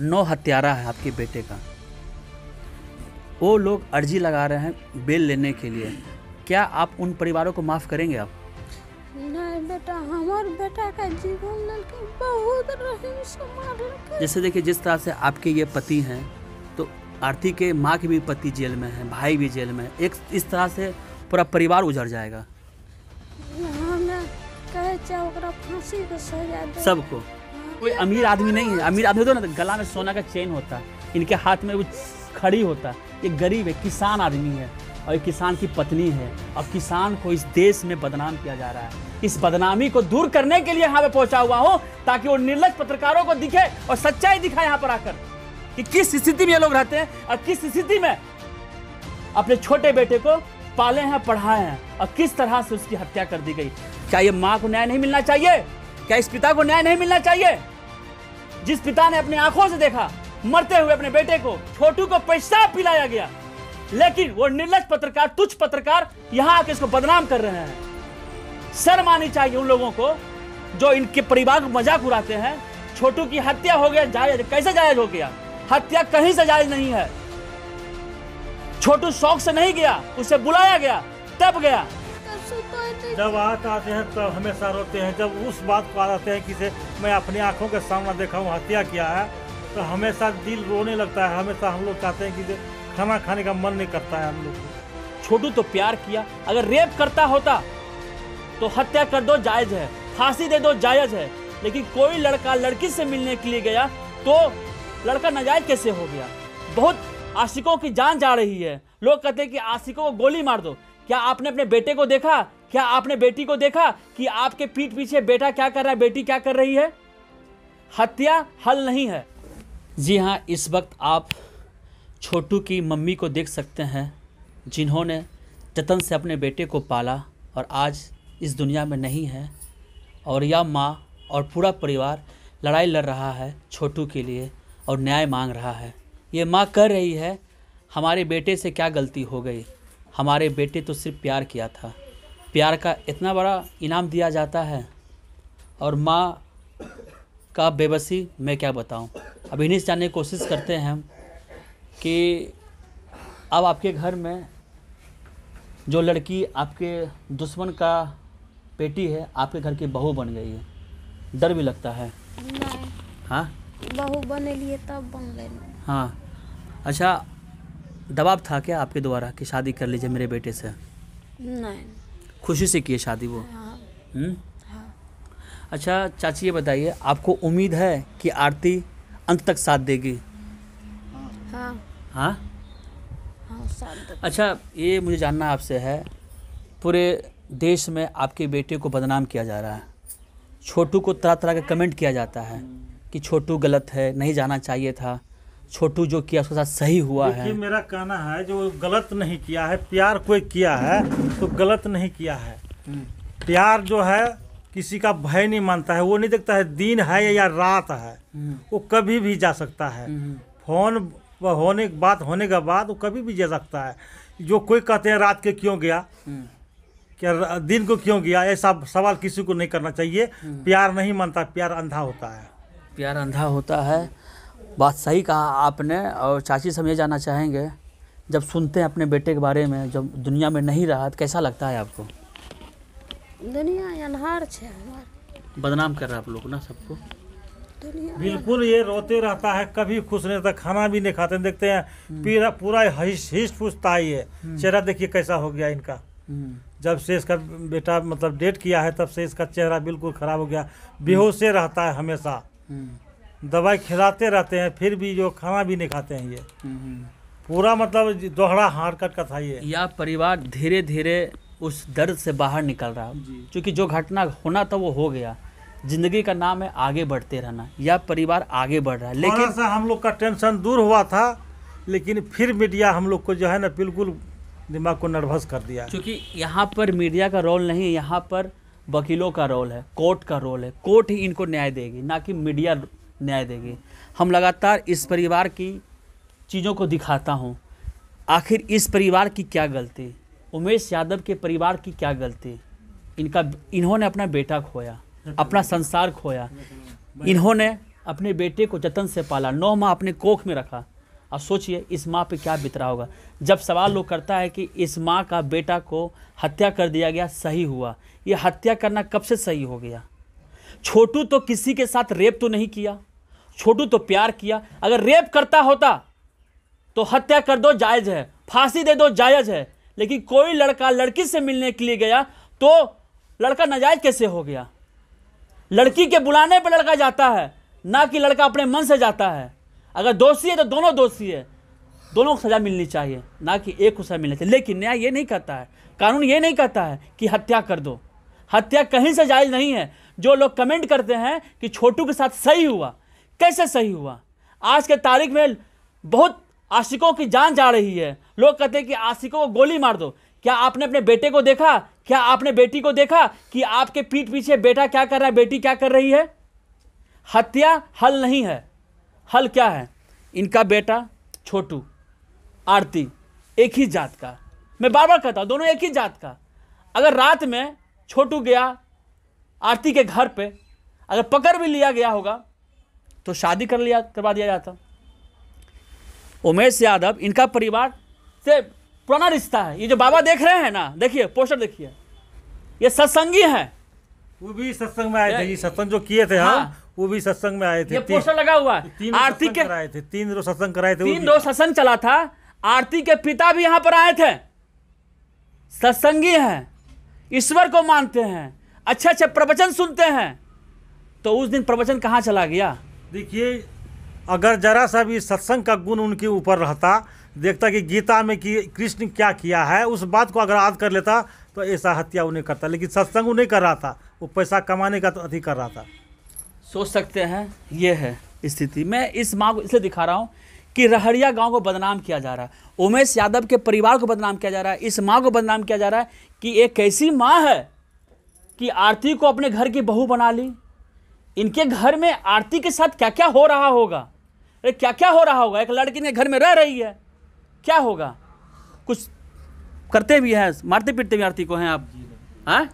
नौ हत्यारा है आपके बेटे का वो लोग अर्जी लगा रहे हैं बेल लेने के लिए क्या आप उन परिवारों को माफ़ करेंगे आप नहीं बेटा हमारे बेटा का जीवन तो बहुत जैसे देखिए जिस तरह से आपके ये पति हैं तो आरती के माँ के भी पति जेल में है भाई भी जेल में एक इस तरह से पूरा परिवार उजड़ जाएगा सबको कोई अमीर आदमी नहीं है अमीर आदमी तो ना गला में सोना का चेन होता है इनके हाथ में वो खड़ी होता है ये गरीब है किसान आदमी है और ये किसान की पत्नी है और किसान को इस देश में बदनाम किया जा रहा है इस बदनामी को दूर करने के लिए यहाँ पे पहुंचा हुआ हूँ ताकि वो निर्लज पत्रकारों को दिखे और सच्चाई दिखा यहाँ पर आकर कि किस स्थिति में ये लोग रहते हैं और किस स्थिति में अपने छोटे बेटे को पाले हैं पढ़ाए हैं और किस तरह से उसकी हत्या कर दी गई क्या ये माँ को न्याय नहीं मिलना चाहिए क्या इस पिता को न्याय नहीं मिलना चाहिए जिस पिता ने अपनी आंखों से देखा मरते हुए अपने बेटे को छोटू को पैसा पिलाया गया लेकिन वो निर्लज पत्रकार तुच्छ पत्रकार यहाँ आके इसको बदनाम कर रहे हैं शर्म आनी चाहिए उन लोगों को जो इनके परिवार को मजाक उड़ाते हैं छोटू की हत्या हो गया जायज कैसे जायज हो गया हत्या कहीं से जायज नहीं है छोटू शौक से नहीं गया उसे बुलाया गया तब गया जब आँख आते हैं तब तो हमेशा रोते हैं जब उस बात को आते हैं से मैं अपनी आंखों के सामने देखा हूँ हत्या किया है तो हमेशा दिल रोने लगता है हमेशा हम लोग चाहते हैं कि खाना खाने का मन नहीं करता है हम लोग छोटू तो प्यार किया अगर रेप करता होता तो हत्या कर दो जायज है फांसी दे दो जायज है लेकिन कोई लड़का लड़की से मिलने के लिए गया तो लड़का नाजायज कैसे हो गया बहुत आशिकों की जान जा रही है लोग कहते हैं कि आशिकों को गोली मार दो क्या आपने अपने बेटे को देखा क्या आपने बेटी को देखा कि आपके पीठ पीछे बेटा क्या कर रहा है बेटी क्या कर रही है हत्या हल नहीं है जी हाँ इस वक्त आप छोटू की मम्मी को देख सकते हैं जिन्होंने जतन से अपने बेटे को पाला और आज इस दुनिया में नहीं है और यह माँ और पूरा परिवार लड़ाई लड़ रहा है छोटू के लिए और न्याय मांग रहा है ये माँ कर रही है हमारे बेटे से क्या गलती हो गई हमारे बेटे तो सिर्फ प्यार किया था प्यार का इतना बड़ा इनाम दिया जाता है और माँ का बेबसी मैं क्या बताऊँ अब इन्हीं से जानने की कोशिश करते हैं हम कि अब आपके घर में जो लड़की आपके दुश्मन का बेटी है आपके घर की बहू बन गई है डर भी लगता है हाँ बहू बने लिए तब बन गए हाँ अच्छा दबाव था क्या आपके द्वारा कि शादी कर लीजिए मेरे बेटे से नहीं खुशी से किए शादी वो हाँ।, हम्म? हाँ। अच्छा चाची ये बताइए आपको उम्मीद है कि आरती अंत तक साथ देगी हाँ हाँ, हाँ अच्छा ये मुझे जानना आपसे है पूरे देश में आपके बेटे को बदनाम किया जा रहा है छोटू को तरह तरह का कमेंट किया जाता है कि छोटू गलत है नहीं जाना चाहिए था छोटू जो किया उसके साथ सही हुआ है मेरा कहना है जो गलत नहीं किया है प्यार कोई किया है तो गलत नहीं किया है हम्म। प्यार जो है किसी का भय नहीं मानता है वो नहीं देखता है दिन है या रात है हम्म। वो कभी भी जा सकता है हम्म। फोन होने बात होने के बाद वो कभी भी जा सकता है जो कोई कहते हैं रात के क्यों गया क्या दिन को क्यों गया ऐसा सवाल किसी को नहीं करना चाहिए प्यार नहीं मानता प्यार अंधा होता है प्यार अंधा होता है बात सही कहा आपने और चाची सब ये जाना चाहेंगे जब सुनते हैं अपने बेटे के बारे में जब दुनिया में नहीं रहा तो कैसा लगता है आपको दुनिया अनहार बदनाम कर रहा आप लोग ना सबको बिल्कुल ये रोते रहता है कभी खुश नहीं रहता खाना भी नहीं खाते देखते हैं पीरा हम्म। पूरा हिस हिस पूछता ही है हम्म। चेहरा देखिए कैसा हो गया इनका हम्म। जब से इसका बेटा मतलब डेट किया है तब से इसका चेहरा बिल्कुल खराब हो गया बेहोश से रहता है हमेशा दवाई खिलाते रहते हैं फिर भी जो खाना भी नहीं खाते हैं ये पूरा मतलब दोहरा हार्ट का था ये या परिवार धीरे धीरे उस दर्द से बाहर निकल रहा क्योंकि जो घटना होना था वो हो गया जिंदगी का नाम है आगे बढ़ते रहना या परिवार आगे बढ़ रहा है लेकिन सा हम लोग का टेंशन दूर हुआ था लेकिन फिर मीडिया हम लोग को जो है ना बिल्कुल दिमाग को नर्वस कर दिया क्योंकि यहाँ पर मीडिया का रोल नहीं यहाँ पर वकीलों का रोल है कोर्ट का रोल है कोर्ट ही इनको न्याय देगी ना कि मीडिया न्याय देंगे हम लगातार इस परिवार की चीज़ों को दिखाता हूँ आखिर इस परिवार की क्या गलती उमेश यादव के परिवार की क्या गलती इनका इन्होंने अपना बेटा खोया अपना संसार खोया इन्होंने अपने बेटे को जतन से पाला नौ माह अपने कोख में रखा अब सोचिए इस माँ पे क्या बितरा होगा जब सवाल लोग करता है कि इस माँ का बेटा को हत्या कर दिया गया सही हुआ ये हत्या करना कब से सही हो गया छोटू तो किसी के साथ रेप तो नहीं किया छोटू तो प्यार किया अगर रेप करता होता तो हत्या कर दो जायज़ है फांसी दे दो जायज़ है लेकिन कोई लड़का लड़की से मिलने के लिए गया तो लड़का नाजायज कैसे हो गया लड़की के बुलाने पर लड़का जाता है ना कि लड़का अपने मन से जाता है अगर दोषी है तो दोनों दोषी है दोनों को सज़ा मिलनी चाहिए ना कि एक को सज़ा मिलनी चाहिए लेकिन न्याय ये नहीं कहता है कानून ये नहीं कहता है कि हत्या कर दो हत्या कहीं से जायज़ नहीं है जो लोग कमेंट करते हैं कि छोटू के साथ सही हुआ कैसे सही हुआ आज के तारीख में बहुत आशिकों की जान जा रही है लोग कहते हैं कि आशिकों को गोली मार दो क्या आपने अपने बेटे को देखा क्या आपने बेटी को देखा कि आपके पीठ पीछे बेटा क्या कर रहा है बेटी क्या कर रही है हत्या हल नहीं है हल क्या है इनका बेटा छोटू आरती एक ही जात का मैं बार बार कहता हूँ दोनों एक ही जात का अगर रात में छोटू गया आरती के घर पे अगर पकड़ भी लिया गया होगा तो शादी कर लिया करवा दिया जाता उमेश यादव इनका परिवार से पुराना रिश्ता है ये जो बाबा देख रहे हैं ना देखिए पोस्टर देखिए ये सत्संगी है वो भी सत्संग में आए थे ये सत्संग जो किए थे हाँ, हाँ, वो भी सत्संग में आए थे ये पोस्टर लगा हुआ आरती के आए थे तीन रोज सत्संग कराए थे तीन रोज सत्संग चला था आरती के पिता भी यहाँ पर आए थे सत्संगी हैं ईश्वर को मानते हैं अच्छे अच्छे प्रवचन सुनते हैं तो उस दिन प्रवचन कहाँ चला गया देखिए अगर जरा सा भी सत्संग का गुण उनके ऊपर रहता देखता कि गीता में कि कृष्ण क्या किया है उस बात को अगर याद कर लेता तो ऐसा हत्या उन्हें करता लेकिन सत्संग उन्हें कर रहा था वो पैसा कमाने का तो अति कर रहा था सोच सकते हैं ये है स्थिति मैं इस माँ को इसलिए दिखा रहा हूँ कि रहरिया गांव को बदनाम किया जा रहा है उमेश यादव के परिवार को बदनाम किया जा रहा है इस माँ को बदनाम किया जा रहा है कि एक ऐसी माँ है कि आरती को अपने घर की बहू बना ली इनके घर में आरती के साथ क्या क्या हो रहा होगा अरे क्या क्या हो रहा होगा एक लड़की ने घर में रह रही है क्या होगा कुछ करते भी हैं मारते पीटते भी आरती को हैं आप हाँ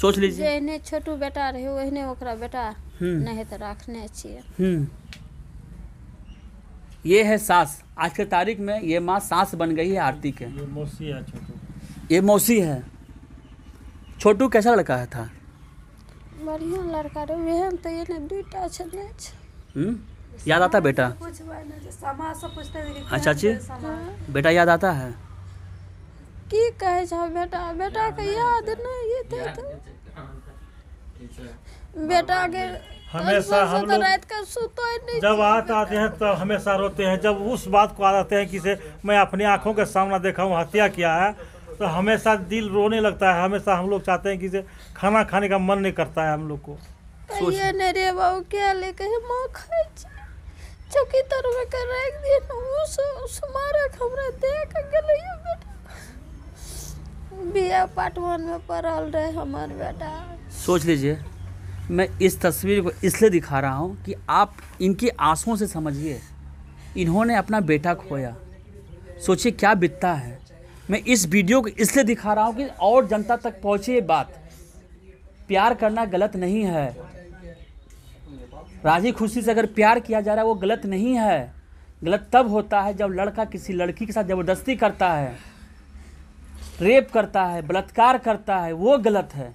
सोच लीजिए छोटू बेटा रहे ओहने ओकरा बेटा हम्म। नहीं तो रखने चाहिए हम्म। ये है सास आज के तारीख में ये माँ सास बन गई है आरती के ये मौसी है छोटू ये मौसी है छोटू कैसा लड़का है था बढ़िया लड़का रे वे हम तो ये दूटा छने हम हम्म? याद आता बेटा तो समाज से पूछते हां अच्छा, चाची हाँ। बेटा याद आता है की कहे छ बेटा बेटा के याद नहीं ये तो तो- थे तो बेटा के हमेशा हम लोग जब आत आते हैं तो हमेशा रोते हैं जब उस बात को आ जाते हैं कि से मैं अपनी आंखों के सामने देखा हूँ हत्या किया है तो हमेशा दिल रोने लगता है हमेशा हम लोग चाहते हैं कि खाना खाने का मन नहीं करता है हम लोग को क्या लेके में कर एक दिन उस उस मारे देख बेटा बिया में रहे हमार बेटा सोच लीजिए मैं इस तस्वीर को इसलिए दिखा रहा हूँ कि आप इनके आंसुओं से समझिए इन्होंने अपना बेटा खोया सोचिए क्या बीतता है मैं इस वीडियो को इसलिए दिखा रहा हूँ कि और जनता तक पहुँचे ये बात प्यार करना गलत नहीं है राजी खुशी से अगर प्यार किया जा रहा है वो गलत नहीं है गलत तब होता है जब लड़का किसी लड़की के साथ ज़बरदस्ती करता है रेप करता है बलात्कार करता है वो गलत है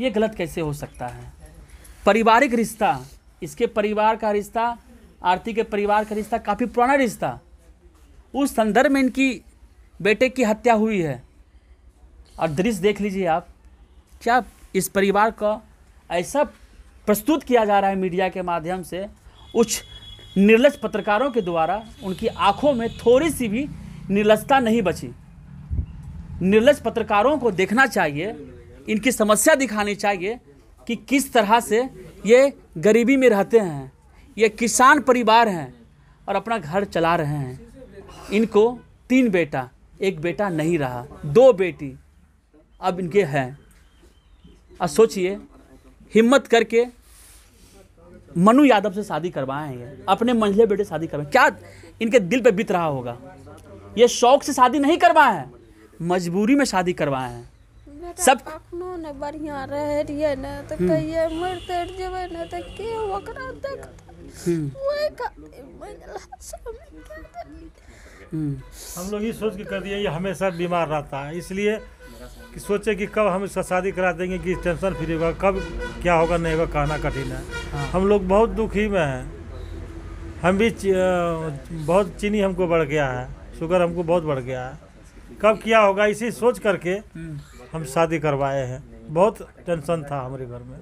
ये गलत कैसे हो सकता है पारिवारिक रिश्ता इसके परिवार का रिश्ता आरती के परिवार का रिश्ता काफ़ी पुराना रिश्ता उस संदर्भ में इनकी बेटे की हत्या हुई है और दृश्य देख लीजिए आप क्या इस परिवार का ऐसा प्रस्तुत किया जा रहा है मीडिया के माध्यम से उच्च निर्लज पत्रकारों के द्वारा उनकी आंखों में थोड़ी सी भी निर्लजता नहीं बची निर्लज पत्रकारों को देखना चाहिए इनकी समस्या दिखानी चाहिए कि किस तरह से ये गरीबी में रहते हैं ये किसान परिवार हैं और अपना घर चला रहे हैं इनको तीन बेटा एक बेटा नहीं रहा दो बेटी अब इनके हैं अब सोचिए हिम्मत करके मनु यादव से शादी करवाएंगे अपने मंझले बेटे शादी करवाए क्या इनके दिल पे बीत रहा होगा ये शौक से शादी नहीं करवाए हैं मजबूरी में शादी करवाए हैं सब ने बढ़िया तो हम्म। कहिए मर के का सब हम्म। हम लोग ये सोच के कर दिए ये हमेशा बीमार रहता है इसलिए कि सोचे कि कब हम इसका शादी करा देंगे कि टेंशन फ्री होगा कब क्या होगा नहीं होगा कहना कठिन है हाँ। हम लोग बहुत दुखी में हैं हम भी बहुत चीनी हमको बढ़ गया है शुगर हमको बहुत बढ़ गया है कब क्या होगा इसी सोच करके हम्म। हम शादी करवाए हैं बहुत टेंशन था हमारे घर में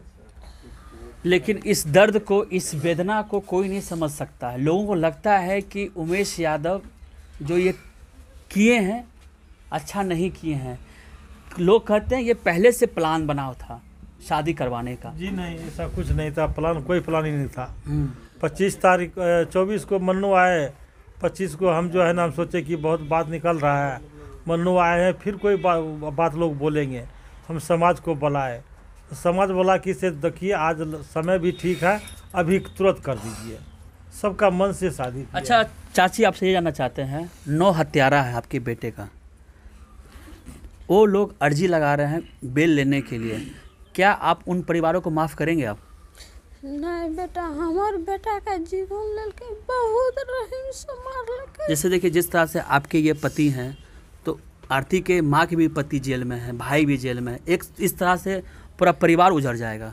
लेकिन इस दर्द को इस वेदना को कोई नहीं समझ सकता है लोगों को लगता है कि उमेश यादव जो ये किए हैं अच्छा नहीं किए हैं लोग कहते हैं ये पहले से प्लान बना था शादी करवाने का जी नहीं ऐसा कुछ नहीं था प्लान कोई प्लान ही नहीं था हम्म। पच्चीस तारीख चौबीस को मन्नू आए पच्चीस को हम जो है ना हम सोचे कि बहुत बात निकल रहा है मन्नू आए हैं फिर कोई बा, बात लोग बोलेंगे हम समाज को बुलाए समाज बोला कि इसे देखिए आज समय भी ठीक है अभी तुरंत कर दीजिए सबका मन से शादी अच्छा चाची आपसे ये जानना चाहते हैं नौ हत्यारा है आपके बेटे का वो लोग अर्जी लगा रहे हैं बेल लेने के लिए क्या आप उन परिवारों को माफ़ करेंगे आप नहीं बेटा हमार बेटा का जीवन लड़के बहुत रहीम से मार लगे जैसे देखिए जिस तरह से आपके ये पति हैं तो आरती के माँ के भी पति जेल में है भाई भी जेल में है एक इस तरह से पूरा परिवार उजड़ जाएगा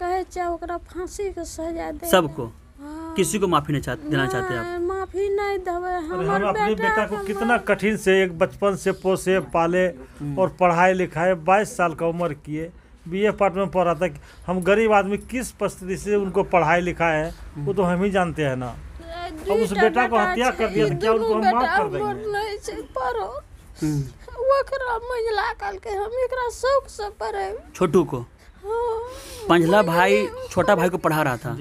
कहे चाहे ओकरा फांसी के सजा दे सबको हाँ। किसी को माफी नहीं चाहते देना चाहते आप माफी नहीं देवे हम अपने बेटा को कितना कठिन से एक बचपन से पोसे पाले और पढ़ाई लिखाए 22 साल का उम्र किए बी ए पार्ट में पढ़ा था हम गरीब आदमी किस परिस्थिति से उनको पढ़ाई लिखाए है वो तो हम ही जानते हैं ना अब उस बेटा को हत्या कर दिया तो क्या उनको हम माफ कर देंगे वो हम्म। महिला के हम शौक से छोटू को पंजला भाई छोटा भाई को पढ़ा रहा था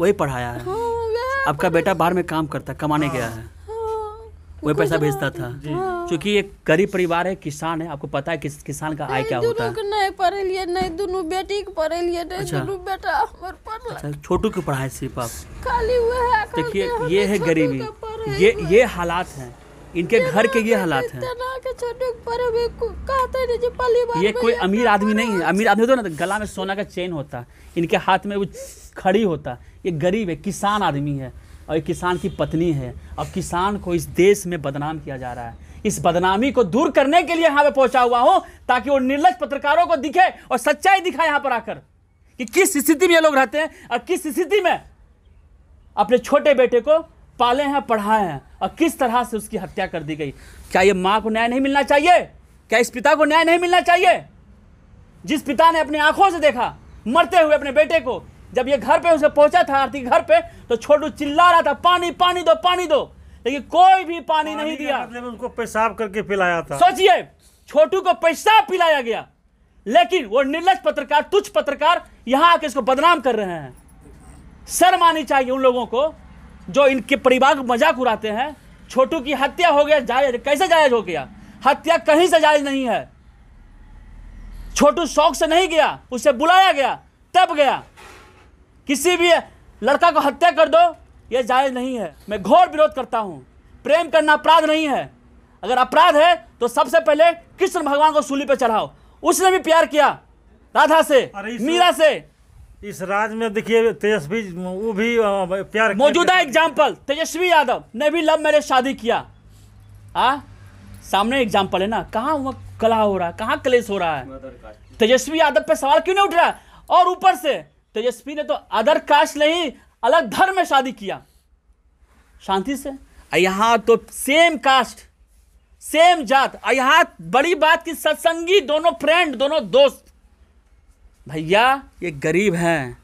वही पढ़ाया है हाँ, आपका बेटा बाहर में काम करता कमाने गया है हाँ, हाँ। वही पैसा भेजता था क्योंकि ये गरीब परिवार है किसान है आपको पता है किस किसान का आय क्या होता है नहीं पढ़े लिए नहीं दोनों बेटी के पढ़े लिए नहीं अच्छा। दोनों बेटा हमर पढ़ अच्छा छोटू की पढ़ाई सिर्फ आप खाली देखिए ये है गरीबी ये ये हालात हैं इनके घर के ये हालात हैं ये कोई अमीर आदमी नहीं है अमीर आदमी तो ना गला में सोना का चेन होता इनके हाथ में वो खड़ी होता ये गरीब है किसान आदमी है और ये किसान की पत्नी है और किसान को इस देश में बदनाम किया जा रहा है इस बदनामी को दूर करने के लिए यहाँ पे पहुंचा हुआ हूं ताकि वो निर्लज पत्रकारों को दिखे और सच्चाई दिखा यहाँ पर आकर कि किस स्थिति में ये लोग रहते हैं और किस स्थिति में अपने छोटे बेटे को पाले हैं पढ़ाए हैं और किस तरह से उसकी हत्या कर दी गई क्या ये माँ को न्याय नहीं मिलना चाहिए क्या इस पिता को न्याय नहीं मिलना चाहिए जिस पिता ने अपनी आंखों से देखा मरते हुए अपने बेटे को जब ये घर पे उसे पहुंचा था आरती घर पे तो छोटू चिल्ला रहा था पानी पानी दो पानी दो लेकिन कोई भी पानी, पानी नहीं दिया मतलब उसको पेशाब करके पिलाया था सोचिए छोटू को पेशाब पिलाया गया लेकिन वो निर्लज पत्रकार तुच्छ पत्रकार यहाँ आके इसको बदनाम कर रहे हैं शर्म आनी चाहिए उन लोगों को जो इनके परिवार को मजाक उड़ाते हैं छोटू की हत्या हो गया जायज कैसे जायज हो गया हत्या कहीं से जायज नहीं है छोटू शौक से नहीं गया उसे बुलाया गया तब गया किसी भी लड़का को हत्या कर दो ये जायज़ नहीं है मैं घोर विरोध करता हूँ प्रेम करना अपराध नहीं है अगर अपराध है तो सबसे पहले कृष्ण भगवान को सूली पे चढ़ाओ उसने भी प्यार किया राधा से मीरा से इस राज में देखिए तेजस्वी वो भी प्यार मौजूदा एग्जाम्पल तेजस्वी यादव ने भी लव मैरिज शादी किया आ सामने एग्जाम्पल है ना कहाँ वह कला हो रहा है कहाँ क्लेश हो रहा है तेजस्वी यादव पे सवाल क्यों नहीं उठ रहा है और ऊपर से तेजस्वी ने तो अदर कास्ट नहीं अलग धर्म में शादी किया शांति से यहाँ तो सेम कास्ट सेम जात यहाँ बड़ी बात की सत्संगी दोनों फ्रेंड दोनों दोस्त भैया ये गरीब हैं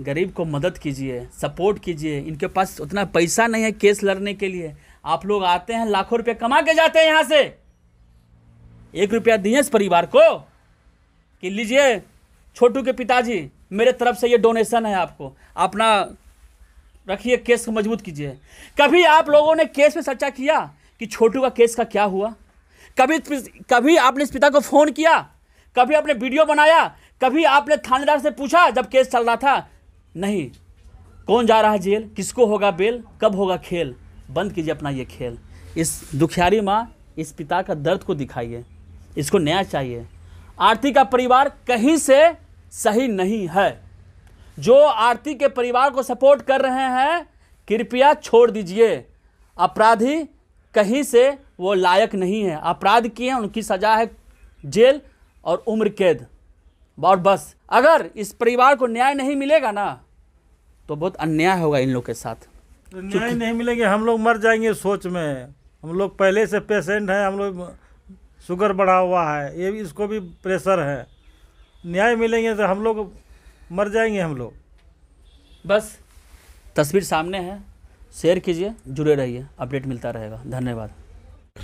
गरीब को मदद कीजिए सपोर्ट कीजिए इनके पास उतना पैसा नहीं है केस लड़ने के लिए आप लोग आते हैं लाखों रुपये कमा के जाते हैं यहाँ से एक रुपया दिए इस परिवार को कि लीजिए छोटू के पिताजी मेरे तरफ से ये डोनेशन है आपको अपना रखिए केस को मजबूत कीजिए कभी आप लोगों ने केस में सच्चा किया कि छोटू का केस का क्या हुआ कभी कभी आपने इस पिता को फ़ोन किया कभी आपने वीडियो बनाया कभी आपने थानेदार से पूछा जब केस चल रहा था नहीं कौन जा रहा है जेल किसको होगा बेल कब होगा खेल बंद कीजिए अपना ये खेल इस दुखियारी माँ इस पिता का दर्द को दिखाइए इसको न्याय चाहिए आरती का परिवार कहीं से सही नहीं है जो आरती के परिवार को सपोर्ट कर रहे हैं कृपया छोड़ दीजिए अपराधी कहीं से वो लायक नहीं है अपराध किए हैं उनकी सज़ा है जेल और उम्र कैद और बस अगर इस परिवार को न्याय नहीं मिलेगा ना तो बहुत अन्याय होगा इन लोग के साथ न्याय नहीं मिलेंगे हम लोग मर जाएंगे सोच में हम लोग पहले से पेशेंट हैं हम लोग शुगर बढ़ा हुआ है ये भी इसको भी प्रेशर है न्याय मिलेंगे तो हम लोग मर जाएंगे हम लोग बस तस्वीर सामने है शेयर कीजिए जुड़े रहिए अपडेट मिलता रहेगा धन्यवाद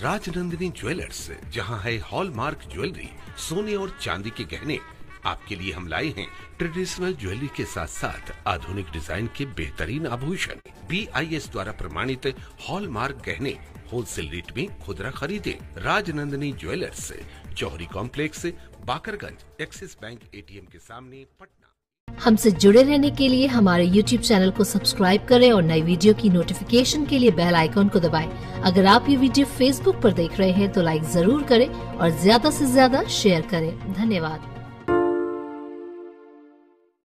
राजनंदिनी ज्वेलर्स जहां है हॉलमार्क ज्वेलरी सोने और चांदी के गहने आपके लिए हम लाए हैं ट्रेडिशनल ज्वेलरी के साथ साथ आधुनिक डिजाइन के बेहतरीन आभूषण बी आई एस द्वारा प्रमाणित हॉलमार्क गहने होलसेल रेट में खुदरा खरीदे Rajnandini jewellers Chauhari complex Bakarganj Axis bank ATM के सामने पटना हमसे जुड़े रहने के लिए हमारे YouTube चैनल को सब्सक्राइब करें और नई वीडियो की नोटिफिकेशन के लिए बेल आइकॉन को दबाएं। अगर आप ये वीडियो Facebook पर देख रहे हैं तो लाइक जरूर करें और ज्यादा से ज्यादा शेयर करें धन्यवाद